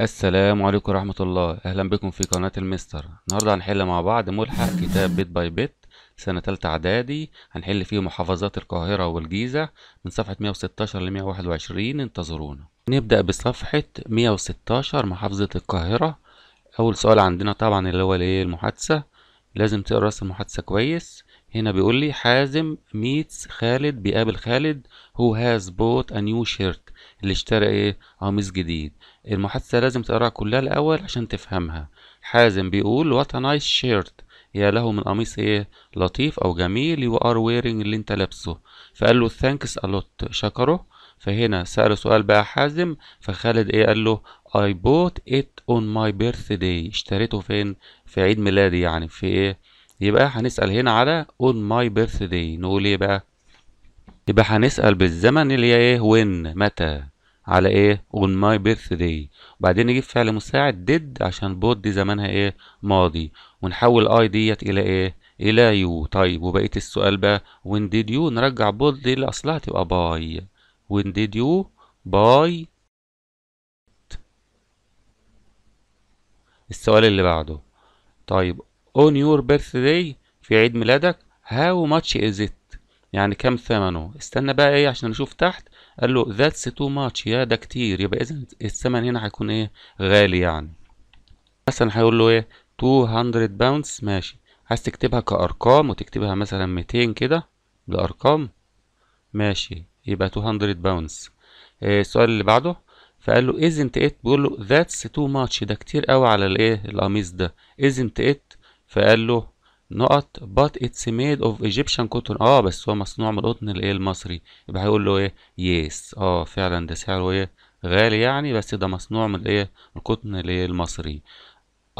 السلام عليكم ورحمة الله أهلا بكم في قناة المستر النهاردة هنحل مع بعض ملحق كتاب بيت باي بيت سنة تالتة إعدادي هنحل فيه محافظات القاهرة والجيزة من صفحة 116 ل 121 انتظرونا نبدأ بصفحة 116 محافظة القاهرة أول سؤال عندنا طبعا اللي هو الإيه المحادثة لازم تقرا راس المحادثة كويس هنا بيقول لي حازم ميتس خالد بيقابل خالد هو هاز بوت ا نيو شيرت اللي اشترى ايه قميص جديد المحادثة لازم تقراها كلها الأول عشان تفهمها حازم بيقول وات a nice shirt يا له من قميص ايه لطيف او جميل يو ار ويرينج اللي انت لابسه فقال له ثانكس الوت شكره فهنا سأله سؤال بقى حازم فخالد ايه قال له I bought it on my birthday اشتريته فين في عيد ميلادي يعني في ايه يبقى هنسأل هنا على on my birthday نقول ايه بقى يبقى هنسأل بالزمن اللي هي ايه when متى على ايه اون ماي بيرث داي وبعدين نجيب فعل مساعد ديد عشان بود دي زمانها ايه ماضي ونحول اي ديت الى ايه الى يو طيب وبقيت السؤال بقى وين ديد يو نرجع بود دي لاصلها تبقى باي وين ديد يو باي السؤال اللي بعده طيب on your birthday في عيد ميلادك how much is it يعني كم ثمنه استنى بقى ايه عشان نشوف تحت قال له ذاتس تو ماتش يا ده كتير يبقى اذا الثمن هنا هيكون ايه غالي يعني مثلا هيقول له ايه 200 باوندز ماشي عايز تكتبها كارقام وتكتبها مثلا 200 كده بارقام ماشي يبقى 200 باوندز إيه السؤال اللي بعده فقال له isn't it بيقول له ذاتس تو ماتش ده كتير قوي على الايه القميص ده isn't it فقال له نقط but it's made of Egyptian cotton اه بس هو مصنوع من القطن الايه المصري يبقى هيقول له ايه يس اه فعلا ده سعره ايه غالي يعني بس ده مصنوع من الايه القطن الايه المصري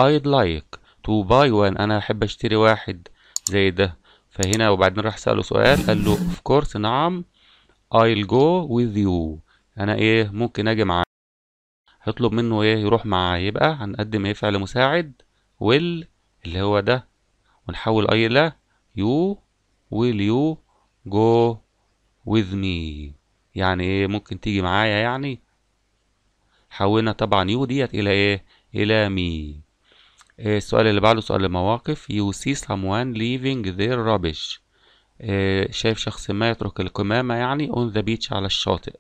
I'd like to buy one انا احب اشتري واحد زي ده فهنا وبعدين راح سأله سؤال قال له of course نعم I'll go with you انا ايه ممكن اجي معاه هطلب منه ايه يروح معاه يبقى هنقدم ايه فعل مساعد will اللي هو ده ونحول اي الى يو ويل يو جو وذ مي يعني ايه ممكن تيجي معايا يعني حولنا طبعا يو ديت الى ايه الى مي إيه السؤال اللي بعده سؤال المواقف يو سي someone ليفينج ذير رابش شايف شخص ما يترك القمامة يعني اون ذا بيتش على الشاطئ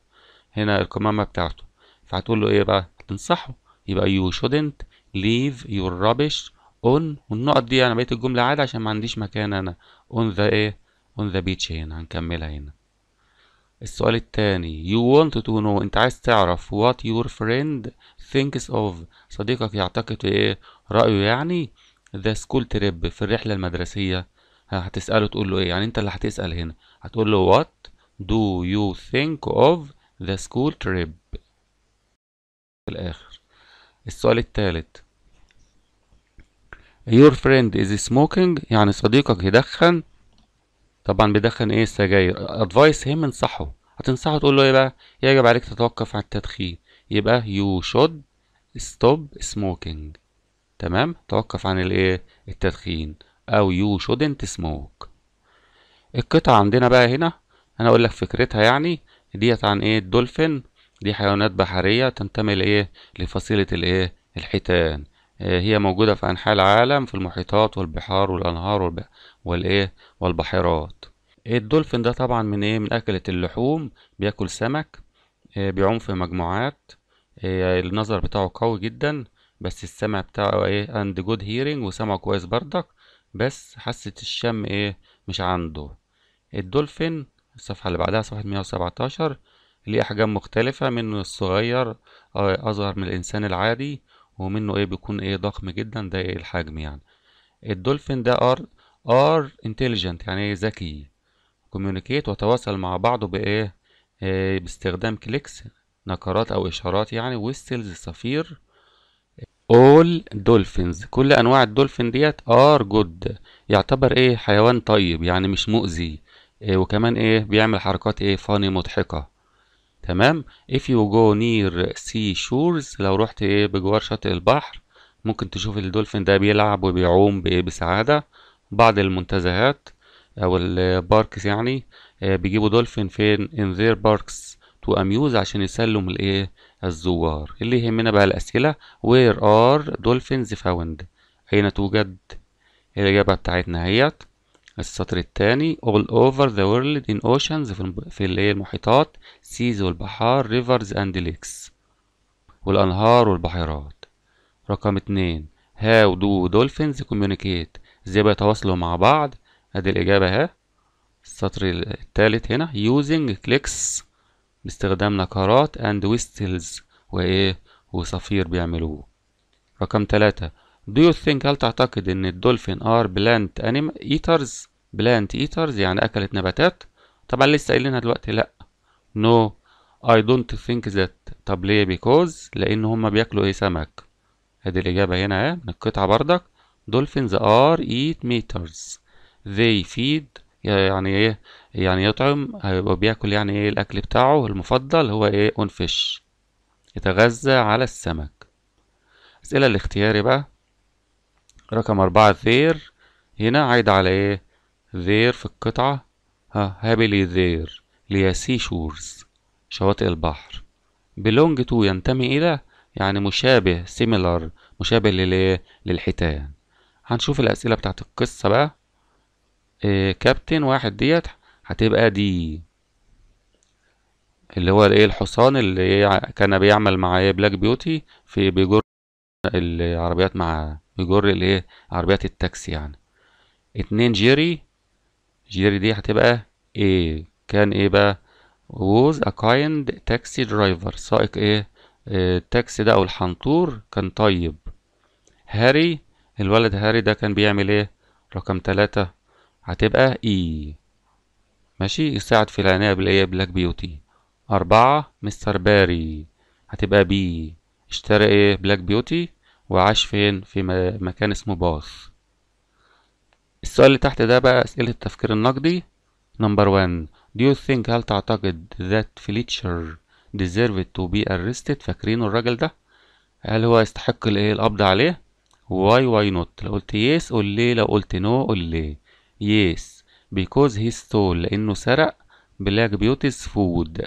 هنا القمامة بتاعته فهتقول له ايه بقى تنصحه يبقى يو شودنت ليف يور رابش اون والنقط دي انا بقيت الجمله عادي عشان ما عنديش مكان انا اون ذا ايه اون ذا بيتش هنا هنكملها هنا السؤال التاني you want to know انت عايز تعرف what your friend thinks of صديقك يعتقد ايه رأيه يعني the school trip في الرحلة المدرسية هتسأله تقول له ايه يعني انت اللي هتسأل هنا هتقول له what do you think of the school trip في الاخر السؤال التالت your friend is smoking يعني صديقك يدخن طبعا بيدخن ايه السجاير advice him انصحه هتنصحه تقول له ايه بقى يجب عليك تتوقف عن التدخين يبقى you should stop smoking تمام توقف عن الايه التدخين او you shouldn't smoke القطعة عندنا بقى هنا انا اقول لك فكرتها يعني ديت عن ايه الدولفين دي حيوانات بحرية تنتمي لايه لفصيلة الايه الحيتان آه، هي موجودة في أنحاء العالم في المحيطات والبحار والأنهار والإيه والبحيرات الدولفين ده طبعا من إيه من أكلة اللحوم بياكل سمك آه، بيعوم في مجموعات آه، النظر بتاعه قوي جدا بس السمع بتاعه إيه أند جود هيرينج وسمعه كويس بردك بس حاسة الشم إيه مش عنده الدولفين الصفحة اللي بعدها صفحة 117 ليه أحجام مختلفة منه الصغير أصغر من الإنسان العادي ومنه ايه بيكون ايه ضخم جدا ده ايه الحجم يعني الدولفين ده ار ار انتليجنت يعني ايه ذكي كوميونيكيت وتواصل مع بعضه بايه آه باستخدام كليكس نكرات او اشارات يعني ويستلز صفير اول دولفينز كل انواع الدولفين ديت ار جود يعتبر ايه حيوان طيب يعني مش مؤذي إيه وكمان ايه بيعمل حركات ايه فاني مضحكه تمام if you go near sea shores لو رحت ايه بجوار شاطئ البحر ممكن تشوف الدولفين ده بيلعب وبيعوم بايه بسعادة بعض المنتزهات او الباركس يعني آه، بيجيبوا دولفين فين in their parks to amuse عشان يسلوا من الايه الزوار اللي يهمنا بقى الاسئله where are dolphins found اين توجد الاجابه بتاعتنا هيت السطر الثاني all over the world in oceans في, اللي هي المحيطات seas والبحار rivers and lakes والأنهار والبحيرات رقم اتنين how do dolphins communicate ازاي بيتواصلوا مع بعض ادي الإجابة ها السطر الثالث هنا using clicks باستخدام نكرات and whistles وإيه وصفير بيعملوه رقم تلاتة Do you think هل تعتقد إن الدولفين are plant animal eaters plant eaters يعني أكلت نباتات طبعا لسه قايلينها دلوقتي لأ No I don't think that طب ليه because لأن هما بياكلوا إيه سمك ادي الإجابة هنا اهي من القطعة برضك. dolphins are eat meters they feed يعني ايه يعني يطعم هيبقى بياكل يعني ايه الاكل بتاعه المفضل هو ايه اون فيش يتغذى على السمك اسئله الاختياري بقى رقم أربعة ذير هنا عايد على إيه ذير في القطعة ها هابلي ذير ليا سي شورز شواطئ البحر بلونج تو ينتمي إلى يعني مشابه سيميلر مشابه للإيه للحيتان هنشوف الأسئلة بتاعت القصة بقى إيه كابتن واحد ديت هتبقى دي اللي هو الايه الحصان اللي كان بيعمل مع بلاك إيه؟ بيوتي في بيجر العربيات معاه بيجر الايه عربيات التاكسي يعني اتنين جيري جيري دي هتبقى ايه كان ايه بقى was a kind taxi driver سائق ايه التاكسي ده او الحنطور كان طيب هاري الولد هاري ده كان بيعمل ايه رقم تلاتة هتبقى اي e. ماشي يساعد في العناية بالايه بلاك بيوتي أربعة مستر باري هتبقى بي اشترى ايه بلاك بيوتي وعاش فين في مكان اسمه باص السؤال اللي تحت ده بقى أسئلة التفكير النقدي نمبر 1 Do you think هل تعتقد that Fletcher deserved to be arrested فاكرينه الراجل ده هل هو يستحق الايه القبض عليه واي واي نوت لو قلت يس قول ليه لو قلت نو no قول ليه يس بيكوز he stole لانه سرق بلاك بيوتيز فود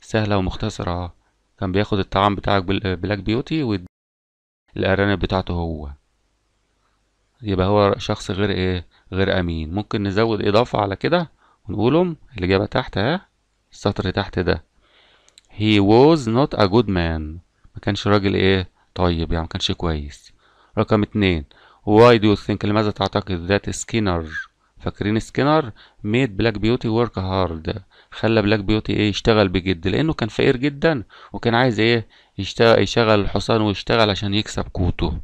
سهله ومختصره كان بياخد الطعام بتاعك بلاك بيوتي الأرانب بتاعته هو يبقى هو شخص غير ايه غير امين ممكن نزود اضافة على كده ونقولهم الاجابة تحت ها السطر تحت ده he was not a good man ما كانش راجل ايه طيب يعني ما كانش كويس رقم اتنين why do you think لماذا تعتقد that سكينر فاكرين سكينر made black beauty work hard خلى بلاك بيوتي ايه يشتغل بجد لانه كان فقير جدا وكان عايز ايه يشتغل يشغل الحصان ويشتغل عشان يكسب قوته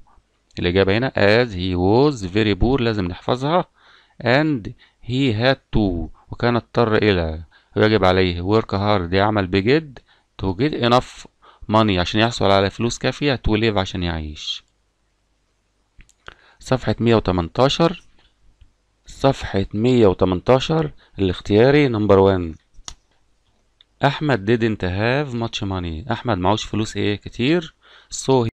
الاجابه هنا as he was very poor لازم نحفظها and he had to وكان اضطر الى ويجب عليه work hard يعمل بجد to get enough money عشان يحصل على فلوس كافيه to live عشان يعيش صفحه 118 صفحة 118 الاختياري نمبر 1 احمد didn't have much money احمد معوش فلوس ايه كتير so he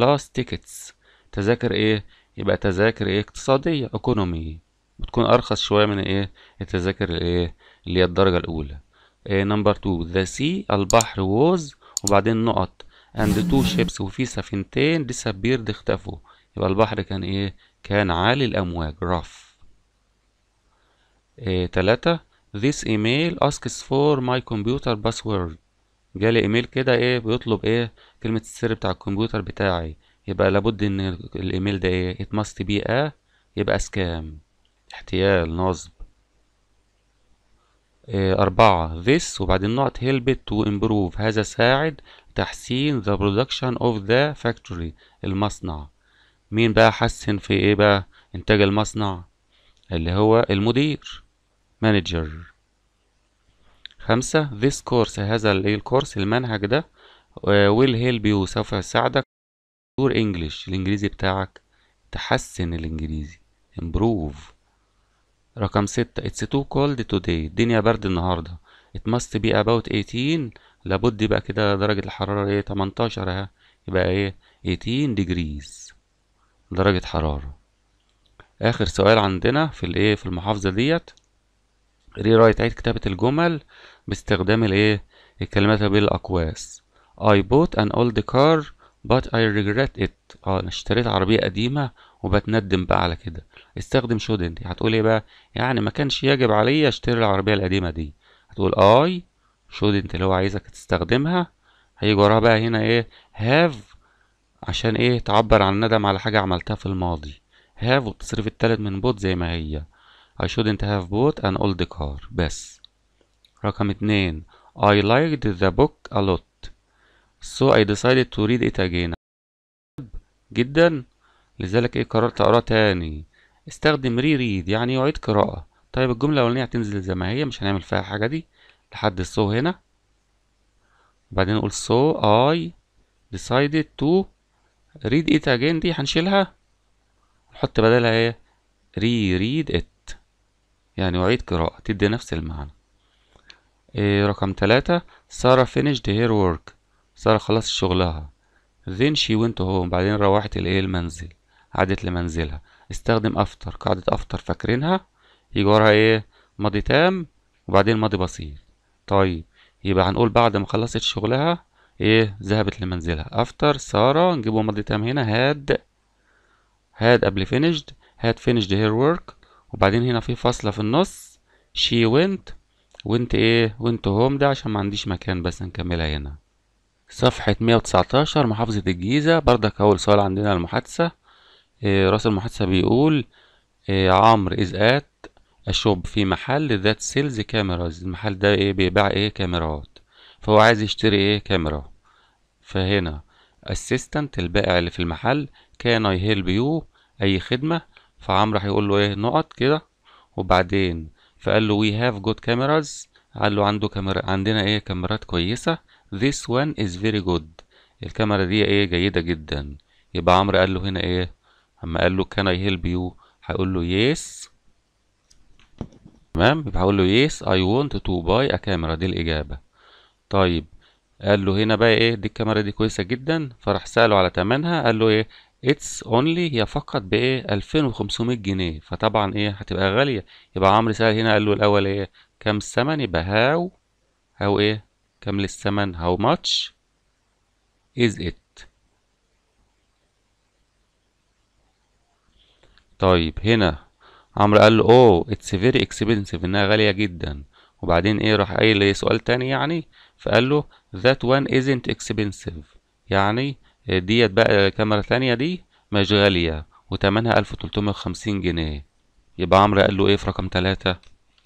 lost tickets تذاكر ايه يبقى تذاكر ايه اقتصاديه economy بتكون ارخص شويه من ايه التذاكر الايه اللي هي الدرجه الاولى إيه نمبر 2 ذا سي البحر ووز وبعدين نقط اند تو شيبس وفي سفينتين ديسابيرد اختفوا يبقى البحر كان ايه كان عالي الامواج رف إيه تلاتة this email asks for my computer password جالي ايميل كده ايه بيطلب ايه كلمة السر بتاع الكمبيوتر بتاعي يبقى لابد ان الايميل ده ايه it must be a يبقى سكام احتيال نصب إيه أربعة this وبعدين نقط help it to improve هذا ساعد تحسين the production of the factory المصنع مين بقى حسن في ايه بقى انتاج المصنع اللي هو المدير مانجر خمسة this course هذا الايه الكورس المنهج ده آه، will help you سوف يساعدك your English الانجليزي بتاعك تحسن الانجليزي improve رقم ستة it's too cold today الدنيا برد النهاردة it must be about 18 لابد يبقى كده درجة الحرارة ايه 18 ها يبقى ايه 18 degrees درجة حرارة اخر سؤال عندنا في الايه في المحافظة ديت ري رايت عيد كتابة الجمل باستخدام الايه الكلمات بالأقواس I bought an old car but I regret it اه انا اشتريت عربية قديمة وبتندم بقى على كده استخدم shouldn't هتقول ايه بقى يعني ما كانش يجب عليا اشتري العربية القديمة دي هتقول I shouldn't اللي هو عايزك تستخدمها هيجي وراها بقى هنا ايه have عشان ايه تعبر عن الندم على حاجة عملتها في الماضي have والتصريف التالت من بوت زي ما هي I shouldn't have bought an old car بس رقم اتنين I liked the book a lot so I decided to read it again جدا لذلك ايه قررت اقراه تاني استخدم ري ريد يعني يعيد قراءة طيب الجملة الأولانية هتنزل زي ما هي مش هنعمل فيها حاجة دي لحد السو هنا بعدين نقول سو I decided to read it again دي هنشيلها نحط بدلها ايه ري ريد ات يعني أعيد قراءة تدي نفس المعنى إيه رقم تلاتة سارة finished her work سارة خلصت شغلها then she went home بعدين روحت الايه المنزل عادت لمنزلها استخدم افتر قاعدة افتر فاكرينها يجي وراها ايه ماضي تام وبعدين ماضي بسيط طيب يبقى هنقول بعد ما خلصت شغلها ايه ذهبت لمنزلها افتر سارة نجيبه ماضي تام هنا هاد هاد قبل finished هاد finished her work وبعدين هنا في فاصلة في النص شي وينت وانت ايه وانت هوم ده عشان ما عنديش مكان بس نكملها هنا صفحة 119 محافظة الجيزة بردك أول سؤال عندنا المحادثة إيه راس المحادثة بيقول إيه عمرو إز آت أشوب في محل ذات سيلز كاميراز المحل ده إيه بيباع إيه كاميرات فهو عايز يشتري إيه كاميرا فهنا assistant البائع اللي في المحل كان I help you أي خدمة فعمرو هيقول له ايه نقط كده وبعدين فقال له we have good cameras قال له عنده كاميرا عندنا ايه كاميرات كويسة this one is very good الكاميرا دي ايه جيدة جدا يبقى عمرو قال له هنا ايه اما قال له can I help you هيقول له yes تمام يبقى هقول له yes I want to buy a camera دي الإجابة طيب قال له هنا بقى ايه دي الكاميرا دي كويسة جدا فراح سأله على تمنها قال له ايه اتس اونلي هي فقط بايه 2500 جنيه فطبعا ايه هتبقى غاليه يبقى عمرو سأل هنا قال له الاول ايه كم الثمن يبقى هاو هاو ايه كم للثمن هاو ماتش از ات طيب هنا عمرو قال له اوه اتس فيري اكسبنسيف انها غاليه جدا وبعدين ايه راح قايل سؤال تاني يعني فقال له ذات وان ازنت اكسبنسيف يعني ديت بقى كاميرا تانية دي مش غالية وتمنها ألف وتلتمية وخمسين جنيه يبقى عمرو قال له ايه في رقم تلاتة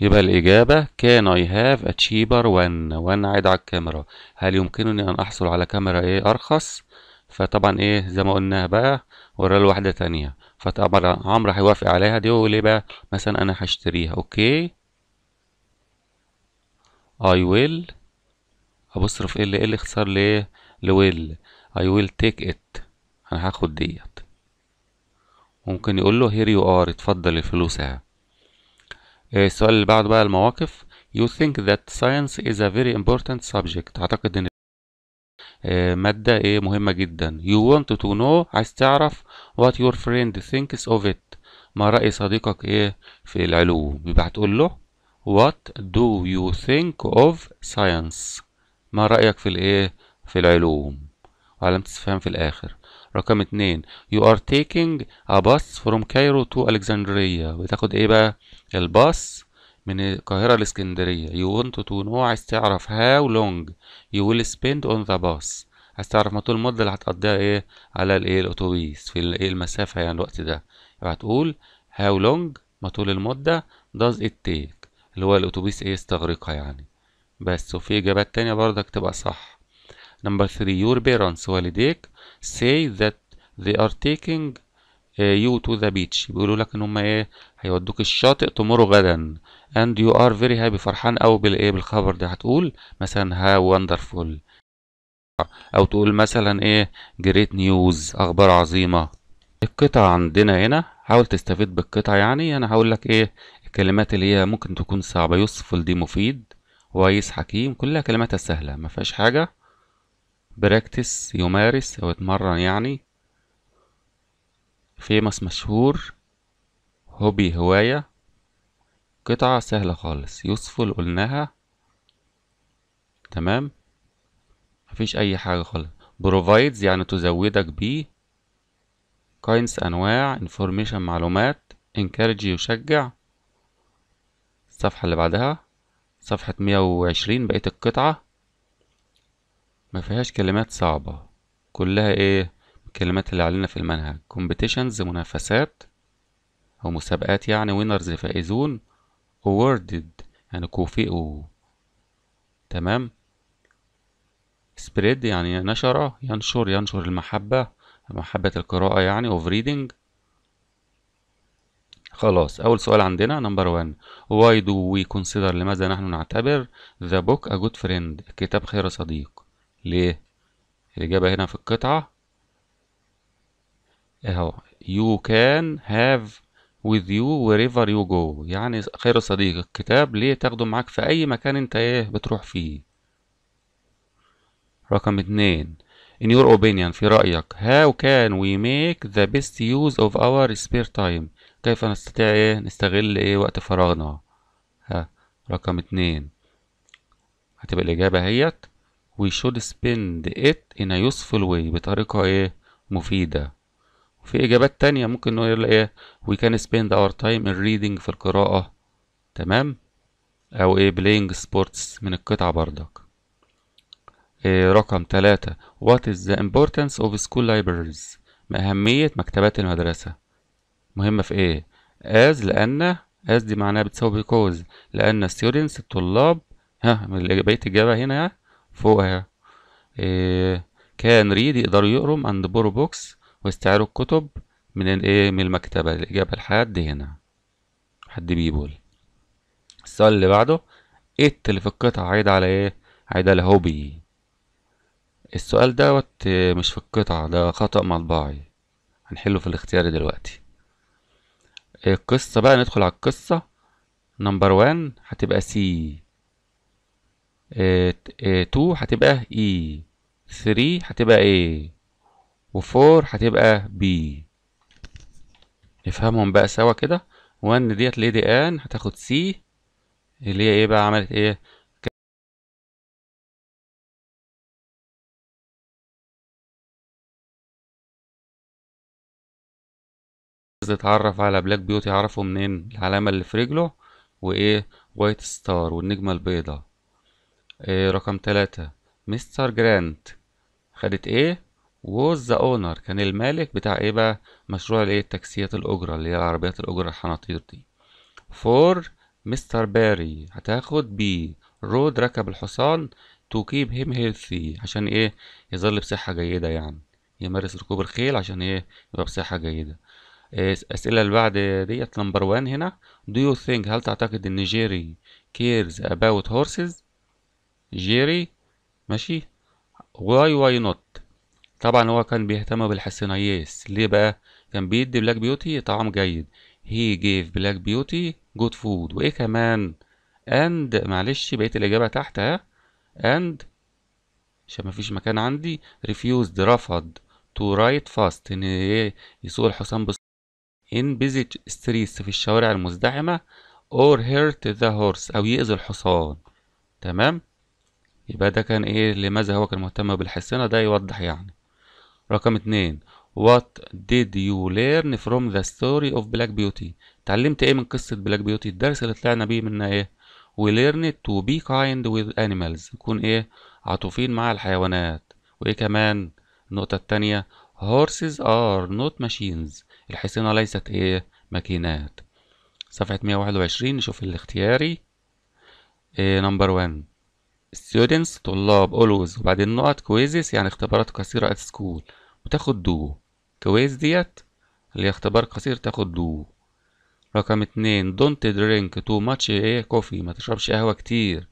يبقى الإجابة كان I have a cheaper one عايد على الكاميرا هل يمكنني أن أحصل على كاميرا ايه أرخص فطبعا ايه زي ما قلنا بقى وراله له واحدة تانية فطبعا عمرو هيوافق عليها دي ويقول ايه بقى مثلا أنا هشتريها أوكي I will أبصرف إيه, إيه اللي اختصار ليه لويل I will take it انا هاخد ديت ممكن يقول له here you are اتفضل الفلوس اهي إيه السؤال اللي بعده بقى المواقف you think that science is a very important subject اعتقد ان إيه مادة ايه مهمة جدا you want to know عايز تعرف what your friend thinks of it ما رأي صديقك ايه في العلوم يبقى هتقول له what do you think of science ما رأيك في الايه في العلوم وعلامة استفهام في الآخر رقم اتنين you are taking a bus from Cairo to Alexandria بتاخد ايه بقى الباص من القاهرة لاسكندرية you want to know عايز تعرف how long you will spend on the bus عايز تعرف ما طول المدة اللي هتقضيها ايه على الايه الاتوبيس في ايه المسافة يعني الوقت ده يبقى هتقول how long ما طول المدة does it take اللي هو الاتوبيس ايه استغرقها يعني بس وفي اجابات تانية برضك تبقى صح Number three, your parents والديك say that they are taking uh, you to the beach بيقولوا لك ان هم ايه هيودوك الشاطئ tomorrow غدا and you are very happy فرحان قوي بالايه بالخبر ده هتقول مثلا how wonderful او تقول مثلا ايه great news اخبار عظيمه القطع عندنا هنا حاول تستفيد بالقطع يعني انا هقول لك ايه الكلمات اللي هي ممكن تكون صعبه يوسفل دي مفيد كويس حكيم كلها كلماتها سهله ما فيهاش حاجه براكتس يمارس أو يتمرن يعني فيمس مشهور هوبي هواية قطعة سهلة خالص يوسفل قلناها تمام مفيش أي حاجة خالص بروفايدز يعني تزودك بيه كاينس أنواع انفورميشن معلومات انكارج يشجع الصفحة اللي بعدها صفحة مية وعشرين بقية القطعة ما فيهاش كلمات صعبة كلها ايه الكلمات اللي علينا في المنهج competitions منافسات او مسابقات يعني وينرز فائزون awarded يعني كوفئوا تمام spread يعني نشر ينشر ينشر المحبة محبة القراءة يعني of reading خلاص أول سؤال عندنا نمبر 1 why do we consider لماذا نحن نعتبر the book a good friend الكتاب خير صديق ليه الإجابة هنا في القطعة اهو you can have with you wherever you go يعني خير صديق الكتاب ليه تاخده معاك في أي مكان أنت إيه بتروح فيه رقم اتنين in your opinion في رأيك how can we make the best use of our spare time كيف نستطيع إيه نستغل إيه وقت فراغنا ها رقم اتنين هتبقى الإجابة هيت we should spend it in a useful way بطريقة ايه مفيدة وفي إجابات تانية ممكن نقول ايه we can spend our time in reading في القراءة تمام أو ايه playing sports من القطعة بردك إيه رقم تلاتة what is the importance of school libraries ما أهمية مكتبات المدرسة مهمة في ايه as لأن as دي معناها بتساوي because لأن students الطلاب ها بقيت الإجابة هنا فوقها اهي إيه، كان ريد يقدروا يقروا عند بورو بوكس ويستعيروا الكتب من الايه من المكتبة الإجابة لحد هنا حد بيقول السؤال اللي بعده ايه اللي في القطعة عايدة على ايه عايدة على هوبي السؤال دوت مش في القطعة ده خطأ مطبعي هنحله في الاختياري دلوقتي إيه، القصة بقى ندخل على القصة نمبر وان هتبقى سي 2 آه، آه، هتبقى E 3 هتبقى A و4 هتبقى B نفهمهم بقى سوا كده 1 ديت ليدي ان هتاخد سي اللي هي ايه بقى عملت ايه اتعرف على بلاك بيوتي عرفه منين العلامه اللي في رجله وايه وايت ستار والنجمه البيضاء إيه رقم تلاتة مستر جرانت خدت ايه ووز ذا اونر كان المالك بتاع ايه بقى مشروع الايه تاكسيات الاجره اللي هي العربيات الاجره الحناطير دي فور مستر باري هتاخد بي رود ركب الحصان تو كيب هيم هيلثي عشان ايه يظل بصحه جيده يعني يمارس ركوب الخيل عشان ايه يبقى بصحه جيده إيه، الاسئله اللي بعد ديت نمبر وان هنا do you think هل تعتقد ان جيري cares about horses جيري ماشي واي واي نوت طبعا هو كان بيهتم بالحسنايس ليه بقى كان بيدي بلاك بيوتي طعام جيد هي جيف بلاك بيوتي جود فود وايه كمان اند معلش بقيت الاجابه تحت ها اند عشان مفيش مكان عندي ريفيوزد رفض تو رايت فاست ان ايه يسوق الحصان بس ان بيزي ستريس في الشوارع المزدحمه اور هيرت ذا هورس او يأذي الحصان تمام يبقى ده كان ايه لماذا هو كان مهتم بالحصينة ده يوضح يعني رقم اتنين What did you learn from the story of Black Beauty اتعلمت ايه من قصة Black Beauty الدرس اللي طلعنا بيه منها ايه We learned to be kind with animals نكون ايه عطوفين مع الحيوانات وايه كمان النقطة التانية Horses are not machines الحصينة ليست ايه ماكينات صفحة 121 نشوف الاختياري إيه نمبر 1 students طلاب always وبعدين نقط quizzes يعني اختبارات قصيرة at school وتاخد دو كويز ديت اللي هي اختبار قصير تاخد دو رقم اتنين don't drink too much ايه كوفي ما تشربش قهوة كتير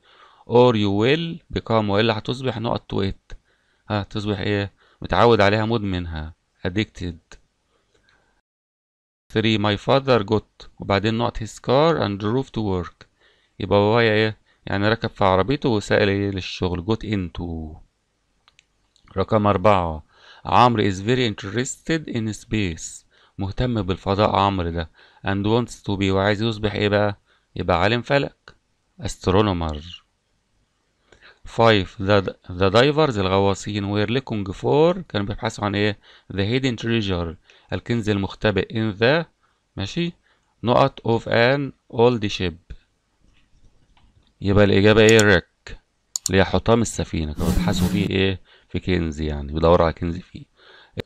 or you will become والا هتصبح نقط تويت هتصبح ايه متعود عليها مدمنها addicted 3 my father got وبعدين نقط his car and drove to work يبقى بابايا ايه يعني ركب في عربيته وسائل إيه للشغل got into رقم أربعة عمرو is very interested in space مهتم بالفضاء عمرو ده and wants to be وعايز يصبح ايه بقى يبقى عالم فلك astronomer 5 the, the divers الغواصين were looking for كانوا بيبحثوا عن ايه the hidden treasure الكنز المختبئ in the ماشي نقط of an old ship يبقى الإجابة إيه ريك اللي هي حطام السفينة كانوا بيبحثوا فيه إيه في كنز يعني بيدوروا على كنز فيه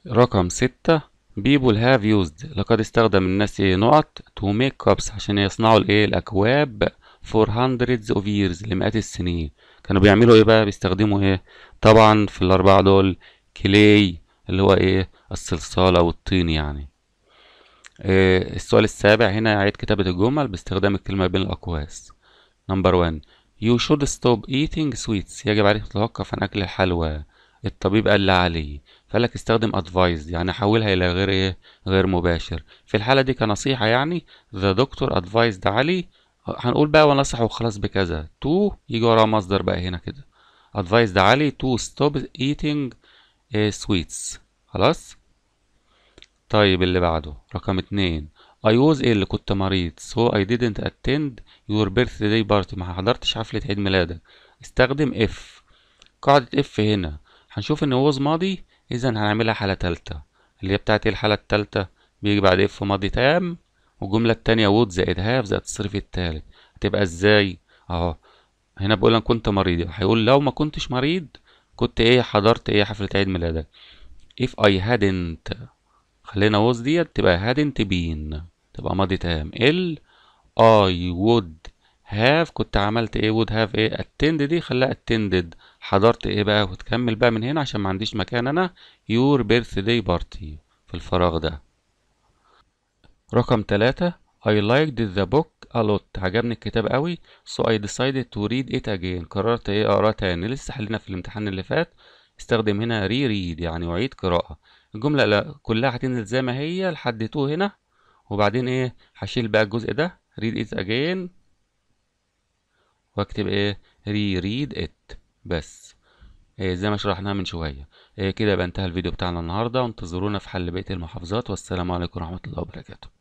رقم ستة people have used لقد استخدم الناس إيه نقط to make cups عشان يصنعوا الإيه الأكواب for hundreds of years لمئات السنين كانوا بيعملوا إيه بقى بيستخدموا إيه طبعا في الأربعة دول كلي اللي هو إيه الصلصال أو الطين يعني آه، السؤال السابع هنا عيد كتابة الجمل باستخدام الكلمة بين الأقواس نمبر 1 يو شود ستوب ايتينج سويتس يجب عليك تتوقف عن أكل الحلوى الطبيب قال لي عليه فقال لك استخدم ادفايز يعني حولها إلى غير إيه غير مباشر في الحالة دي كنصيحة يعني ذا دكتور ادفايزد علي هنقول بقى ونصحه وخلاص بكذا تو يجي وراه مصدر بقى هنا كده ادفايزد علي تو ستوب ايتينج سويتس خلاص طيب اللي بعده رقم اتنين I was ill كنت مريض so I didn't attend your birthday party ما حضرتش حفلة عيد ميلادك استخدم if قاعدة if هنا هنشوف ان was ماضي اذا هنعملها حالة تالتة اللي هي بتاعت إيه الحالة التالتة بيجي بعد if ماضي تام والجملة التانية would زائد have زائد الصرف التالت هتبقى ازاي اهو هنا بقول انا كنت مريض هيقول لو ما كنتش مريض كنت ايه حضرت ايه حفلة عيد ميلادك if I hadn't خلينا was ديت تبقى hadn't been تبقى ماضي تام ال I would have كنت عملت ايه would have ايه attend دي خلاها attended حضرت ايه بقى وتكمل بقى من هنا عشان ما عنديش مكان انا your birthday party في الفراغ ده رقم ثلاثة I liked the book a lot عجبني الكتاب قوي so I decided to read it again قررت ايه اقراه تاني لسه حلينا في الامتحان اللي فات استخدم هنا reread يعني اعيد قراءة الجملة لا كلها هتنزل زي ما هي لحد تو هنا وبعدين ايه هشيل بقى الجزء ده read it again واكتب ايه ري ريد ات بس إيه زي ما شرحناها من شويه إيه كده يبقى انتهى الفيديو بتاعنا النهارده وانتظرونا في حل بقيه المحافظات والسلام عليكم ورحمه الله وبركاته